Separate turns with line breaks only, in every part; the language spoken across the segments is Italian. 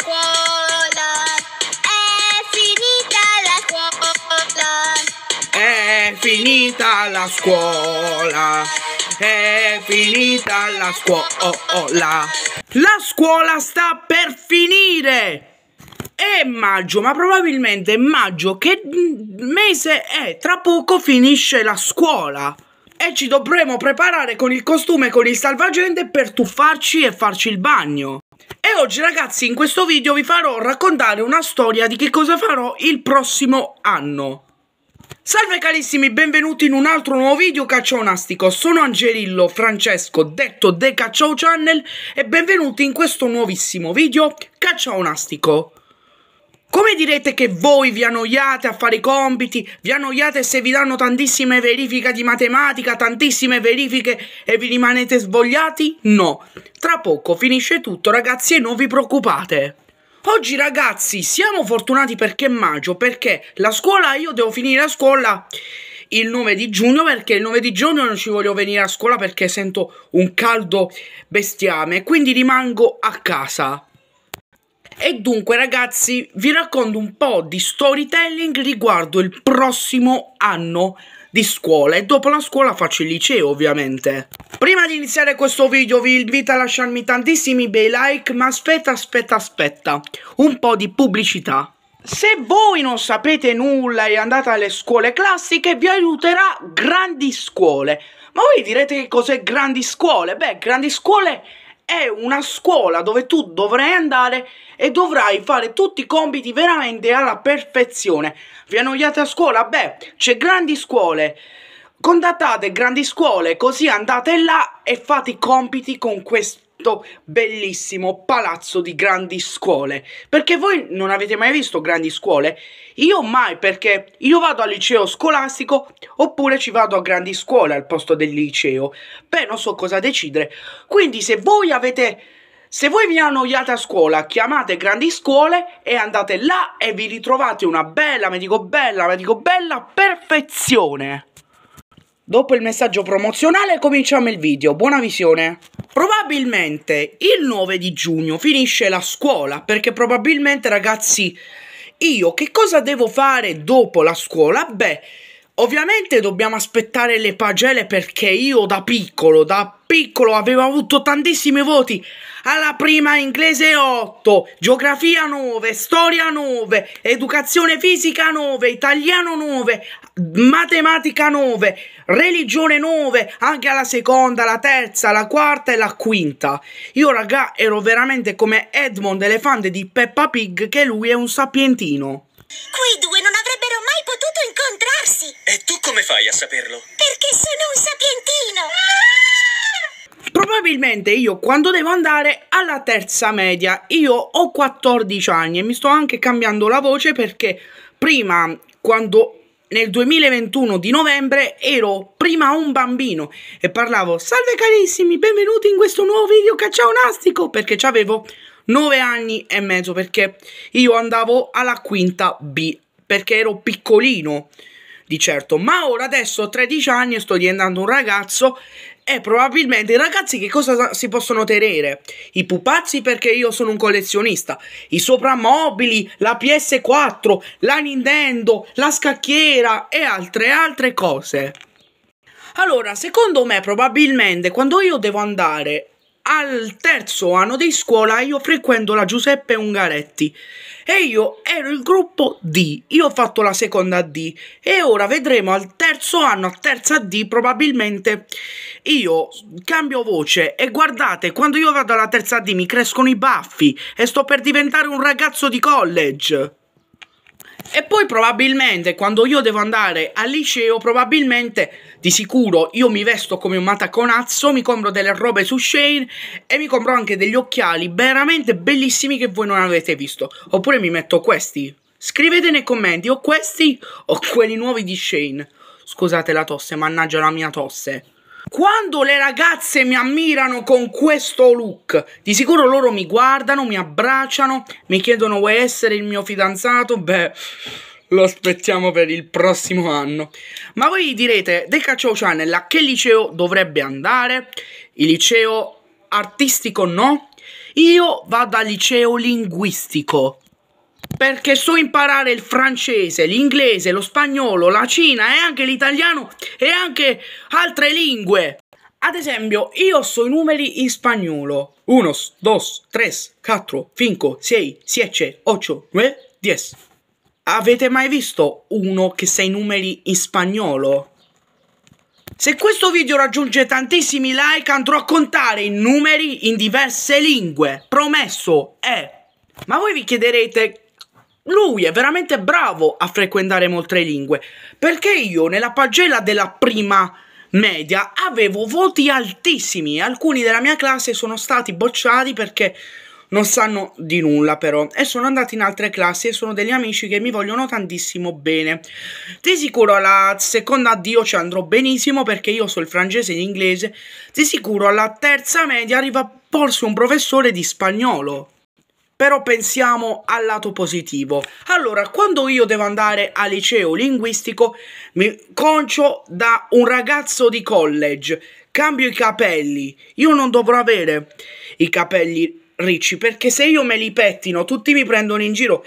scuola, è finita la scuola. È finita la scuola, è finita la scuola. La scuola sta per finire! È maggio, ma probabilmente è maggio che mm, mese è? Tra poco finisce la scuola e ci dovremo preparare con il costume e con il salvagente per tuffarci e farci il bagno. E oggi ragazzi in questo video vi farò raccontare una storia di che cosa farò il prossimo anno. Salve carissimi, benvenuti in un altro nuovo video caccionastico, sono Angelillo Francesco, detto The Cacciao Channel e benvenuti in questo nuovissimo video caccionastico. Come direte che voi vi annoiate a fare i compiti, vi annoiate se vi danno tantissime verifiche di matematica, tantissime verifiche e vi rimanete svogliati? No, tra poco finisce tutto ragazzi e non vi preoccupate. Oggi ragazzi siamo fortunati perché è maggio, perché la scuola io devo finire la scuola il 9 di giugno perché il 9 di giugno non ci voglio venire a scuola perché sento un caldo bestiame, quindi rimango a casa. E dunque ragazzi vi racconto un po' di storytelling riguardo il prossimo anno di scuola e dopo la scuola faccio il liceo ovviamente. Prima di iniziare questo video vi invito a lasciarmi tantissimi bei like ma aspetta aspetta aspetta un po' di pubblicità. Se voi non sapete nulla e andate alle scuole classiche vi aiuterà Grandi Scuole. Ma voi direte che cos'è Grandi Scuole? Beh, Grandi Scuole è una scuola dove tu dovrai andare e dovrai fare tutti i compiti veramente alla perfezione. Vi annoiate a scuola? Beh, c'è grandi scuole. Contattate grandi scuole, così andate là e fate i compiti con questo bellissimo palazzo di grandi scuole. Perché voi non avete mai visto grandi scuole? Io mai, perché io vado al liceo scolastico oppure ci vado a grandi scuole al posto del liceo. Beh, non so cosa decidere. Quindi se voi avete... Se voi vi annoiate a scuola, chiamate grandi scuole e andate là e vi ritrovate una bella, ma dico bella, ma dico bella perfezione. Dopo il messaggio promozionale cominciamo il video. Buona visione! Probabilmente il 9 di giugno finisce la scuola, perché probabilmente ragazzi, io che cosa devo fare dopo la scuola? Beh, ovviamente dobbiamo aspettare le pagelle perché io da piccolo, da piccolo avevo avuto tantissimi voti alla prima inglese 8, geografia 9, storia 9, educazione fisica 9, italiano 9, matematica 9, religione 9, anche alla seconda, la terza, la quarta e la quinta. Io raga ero veramente come Edmond Elefante di Peppa Pig che lui è un sapientino. Quei due non avrebbero mai potuto incontrarsi. E tu come fai a saperlo? Perché sono un sapientino probabilmente io quando devo andare alla terza media, io ho 14 anni e mi sto anche cambiando la voce perché prima, quando nel 2021 di novembre ero prima un bambino e parlavo salve carissimi, benvenuti in questo nuovo video cacciaonastico perché avevo 9 anni e mezzo perché io andavo alla quinta B perché ero piccolino di certo, ma ora adesso ho 13 anni e sto diventando un ragazzo e probabilmente i ragazzi che cosa si possono tenere? I pupazzi perché io sono un collezionista, i soprammobili, la PS4, la Nintendo, la scacchiera e altre altre cose. Allora, secondo me probabilmente quando io devo andare al terzo anno di scuola io frequento la Giuseppe Ungaretti e io ero il gruppo D, io ho fatto la seconda D e ora vedremo al terzo anno, a terza D probabilmente io cambio voce e guardate quando io vado alla terza D mi crescono i baffi e sto per diventare un ragazzo di college. E poi probabilmente quando io devo andare al liceo, probabilmente di sicuro io mi vesto come un mataconazzo, mi compro delle robe su Shane e mi compro anche degli occhiali veramente bellissimi che voi non avete visto. Oppure mi metto questi. Scrivete nei commenti o questi o quelli nuovi di Shane. Scusate la tosse, mannaggia la mia tosse. Quando le ragazze mi ammirano con questo look, di sicuro loro mi guardano, mi abbracciano, mi chiedono vuoi essere il mio fidanzato? Beh, lo aspettiamo per il prossimo anno. Ma voi direte, Deca Ciao Channel, a che liceo dovrebbe andare? Il liceo artistico no? Io vado al liceo linguistico perché so imparare il francese, l'inglese, lo spagnolo, la cina e anche l'italiano e anche altre lingue. Ad esempio, io so i numeri in spagnolo. Unos, dos, tres, quattro, 5, sei, siete, 8, 9, diez. Avete mai visto uno che sa i numeri in spagnolo? Se questo video raggiunge tantissimi like andrò a contare i numeri in diverse lingue. Promesso è... Eh. Ma voi vi chiederete lui è veramente bravo a frequentare molte lingue, perché io nella pagella della prima media avevo voti altissimi, alcuni della mia classe sono stati bocciati perché non sanno di nulla però e sono andati in altre classi e sono degli amici che mi vogliono tantissimo bene di sicuro alla seconda addio ci andrò benissimo perché io so il francese e l'inglese di sicuro alla terza media arriva a un professore di spagnolo però pensiamo al lato positivo. Allora, quando io devo andare al liceo linguistico, mi concio da un ragazzo di college, cambio i capelli, io non dovrò avere i capelli ricci, perché se io me li pettino, tutti mi prendono in giro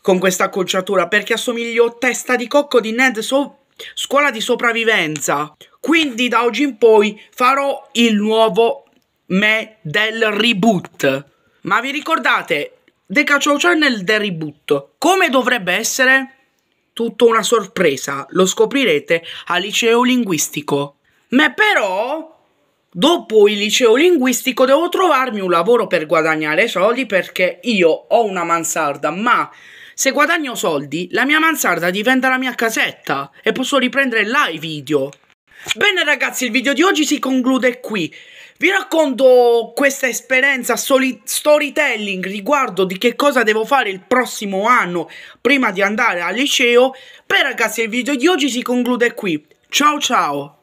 con questa acconciatura, perché assomiglio a testa di cocco di Ned so Scuola di Sopravvivenza. Quindi da oggi in poi farò il nuovo me del reboot. Ma vi ricordate Deca Chow Chow nel deributto? Come dovrebbe essere? Tutto una sorpresa, lo scoprirete al liceo linguistico. Ma però, dopo il liceo linguistico devo trovarmi un lavoro per guadagnare soldi perché io ho una mansarda, ma se guadagno soldi, la mia mansarda diventa la mia casetta e posso riprendere là i video. Bene ragazzi, il video di oggi si conclude qui. Vi racconto questa esperienza storytelling riguardo di che cosa devo fare il prossimo anno prima di andare al liceo. Beh ragazzi, il video di oggi si conclude qui. Ciao ciao!